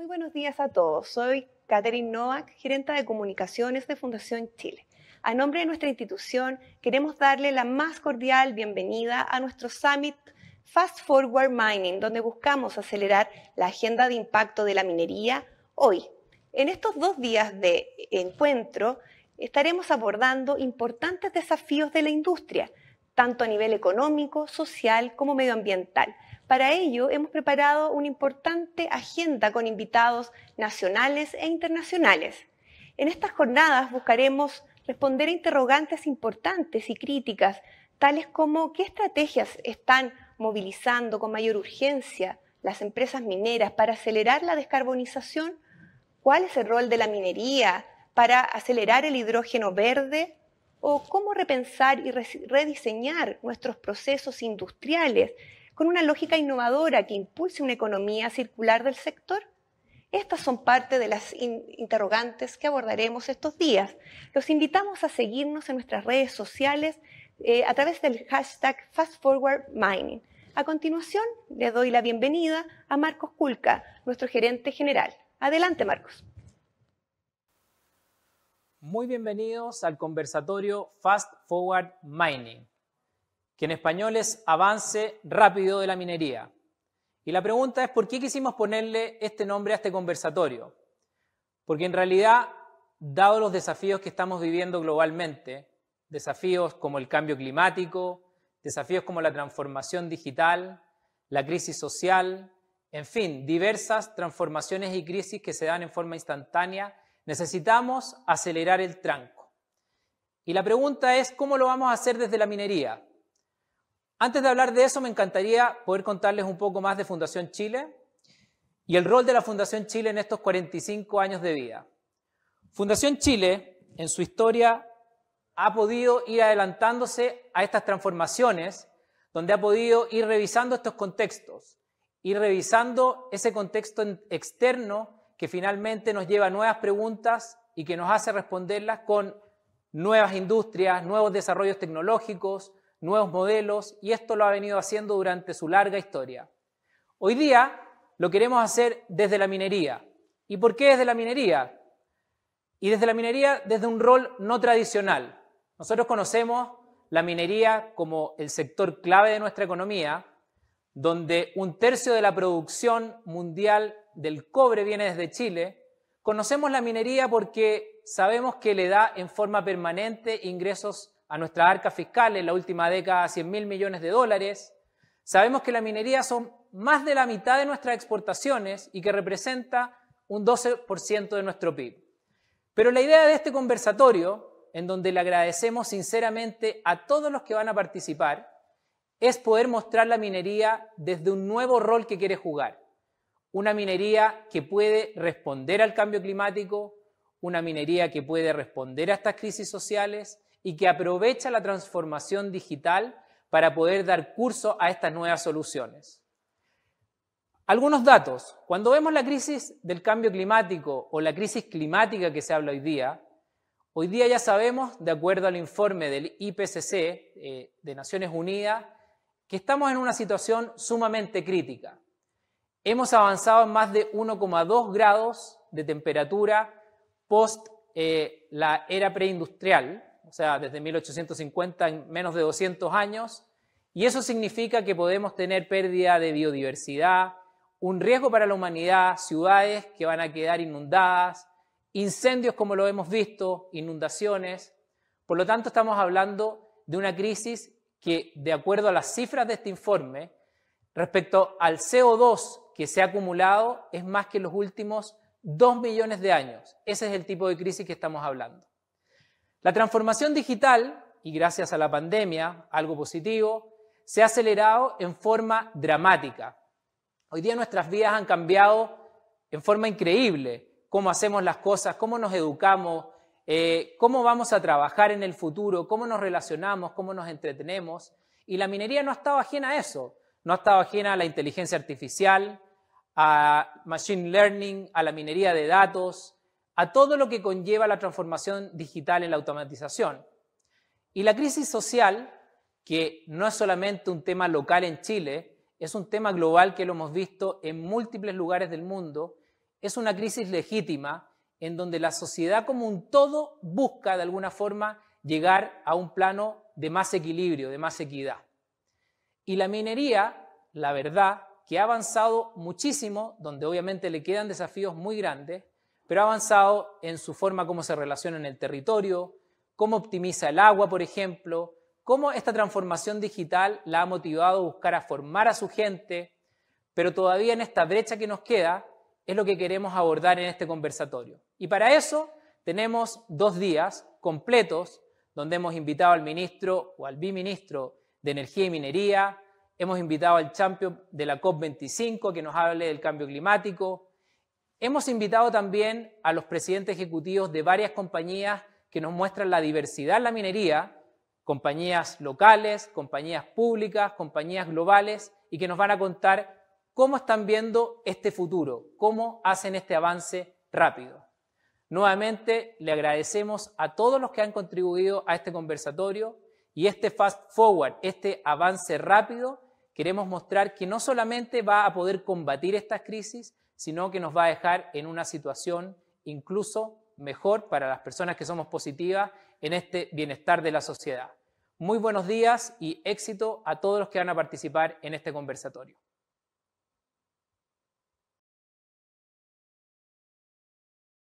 Muy buenos días a todos. Soy Catherine Noack, gerente de comunicaciones de Fundación Chile. A nombre de nuestra institución, queremos darle la más cordial bienvenida a nuestro Summit Fast Forward Mining, donde buscamos acelerar la agenda de impacto de la minería hoy. En estos dos días de encuentro, estaremos abordando importantes desafíos de la industria, tanto a nivel económico, social como medioambiental, para ello hemos preparado una importante agenda con invitados nacionales e internacionales. En estas jornadas buscaremos responder a interrogantes importantes y críticas, tales como qué estrategias están movilizando con mayor urgencia las empresas mineras para acelerar la descarbonización, cuál es el rol de la minería para acelerar el hidrógeno verde o cómo repensar y rediseñar nuestros procesos industriales con una lógica innovadora que impulse una economía circular del sector? Estas son parte de las interrogantes que abordaremos estos días. Los invitamos a seguirnos en nuestras redes sociales eh, a través del hashtag FastForwardMining. A continuación, le doy la bienvenida a Marcos Culca, nuestro gerente general. Adelante, Marcos. Muy bienvenidos al conversatorio Fast Forward Mining que en español es avance rápido de la minería. Y la pregunta es, ¿por qué quisimos ponerle este nombre a este conversatorio? Porque en realidad, dado los desafíos que estamos viviendo globalmente, desafíos como el cambio climático, desafíos como la transformación digital, la crisis social, en fin, diversas transformaciones y crisis que se dan en forma instantánea, necesitamos acelerar el tranco. Y la pregunta es, ¿cómo lo vamos a hacer desde la minería? Antes de hablar de eso, me encantaría poder contarles un poco más de Fundación Chile y el rol de la Fundación Chile en estos 45 años de vida. Fundación Chile, en su historia, ha podido ir adelantándose a estas transformaciones, donde ha podido ir revisando estos contextos, ir revisando ese contexto externo que finalmente nos lleva a nuevas preguntas y que nos hace responderlas con nuevas industrias, nuevos desarrollos tecnológicos, nuevos modelos y esto lo ha venido haciendo durante su larga historia. Hoy día lo queremos hacer desde la minería. ¿Y por qué desde la minería? Y desde la minería desde un rol no tradicional. Nosotros conocemos la minería como el sector clave de nuestra economía, donde un tercio de la producción mundial del cobre viene desde Chile. Conocemos la minería porque sabemos que le da en forma permanente ingresos a nuestra arca fiscal en la última década 100 mil millones de dólares. Sabemos que la minería son más de la mitad de nuestras exportaciones y que representa un 12% de nuestro PIB. Pero la idea de este conversatorio, en donde le agradecemos sinceramente a todos los que van a participar, es poder mostrar la minería desde un nuevo rol que quiere jugar. Una minería que puede responder al cambio climático, una minería que puede responder a estas crisis sociales y que aprovecha la transformación digital para poder dar curso a estas nuevas soluciones. Algunos datos. Cuando vemos la crisis del cambio climático o la crisis climática que se habla hoy día, hoy día ya sabemos, de acuerdo al informe del IPCC eh, de Naciones Unidas, que estamos en una situación sumamente crítica. Hemos avanzado en más de 1,2 grados de temperatura post eh, la era preindustrial o sea, desde 1850 en menos de 200 años, y eso significa que podemos tener pérdida de biodiversidad, un riesgo para la humanidad, ciudades que van a quedar inundadas, incendios como lo hemos visto, inundaciones. Por lo tanto, estamos hablando de una crisis que, de acuerdo a las cifras de este informe, respecto al CO2 que se ha acumulado, es más que los últimos 2 millones de años. Ese es el tipo de crisis que estamos hablando. La transformación digital, y gracias a la pandemia, algo positivo, se ha acelerado en forma dramática. Hoy día nuestras vidas han cambiado en forma increíble, cómo hacemos las cosas, cómo nos educamos, eh, cómo vamos a trabajar en el futuro, cómo nos relacionamos, cómo nos entretenemos. Y la minería no ha estado ajena a eso, no ha estado ajena a la inteligencia artificial, a machine learning, a la minería de datos, a todo lo que conlleva la transformación digital en la automatización. Y la crisis social, que no es solamente un tema local en Chile, es un tema global que lo hemos visto en múltiples lugares del mundo, es una crisis legítima en donde la sociedad como un todo busca de alguna forma llegar a un plano de más equilibrio, de más equidad. Y la minería, la verdad, que ha avanzado muchísimo, donde obviamente le quedan desafíos muy grandes, pero ha avanzado en su forma cómo se relaciona en el territorio, cómo optimiza el agua, por ejemplo, cómo esta transformación digital la ha motivado a buscar a formar a su gente, pero todavía en esta brecha que nos queda es lo que queremos abordar en este conversatorio. Y para eso tenemos dos días completos donde hemos invitado al ministro o al biministro de Energía y Minería, hemos invitado al champion de la COP25 que nos hable del cambio climático, Hemos invitado también a los presidentes ejecutivos de varias compañías que nos muestran la diversidad en la minería, compañías locales, compañías públicas, compañías globales, y que nos van a contar cómo están viendo este futuro, cómo hacen este avance rápido. Nuevamente, le agradecemos a todos los que han contribuido a este conversatorio y este fast forward, este avance rápido, queremos mostrar que no solamente va a poder combatir estas crisis, sino que nos va a dejar en una situación incluso mejor para las personas que somos positivas en este bienestar de la sociedad. Muy buenos días y éxito a todos los que van a participar en este conversatorio.